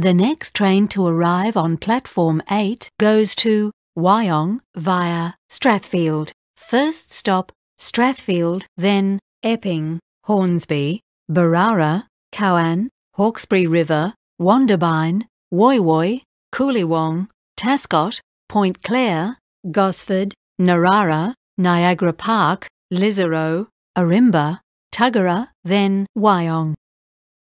The next train to arrive on platform 8 goes to Wyong via Strathfield. First stop Strathfield, then Epping, Hornsby, Barara, Cowan, Hawkesbury River, Wanderbine, Woi Woi, Cooliwong, Tascot, Point Clare, Gosford, Narara, Niagara Park, Lizero, Arimba, Tuggera, then Wyong.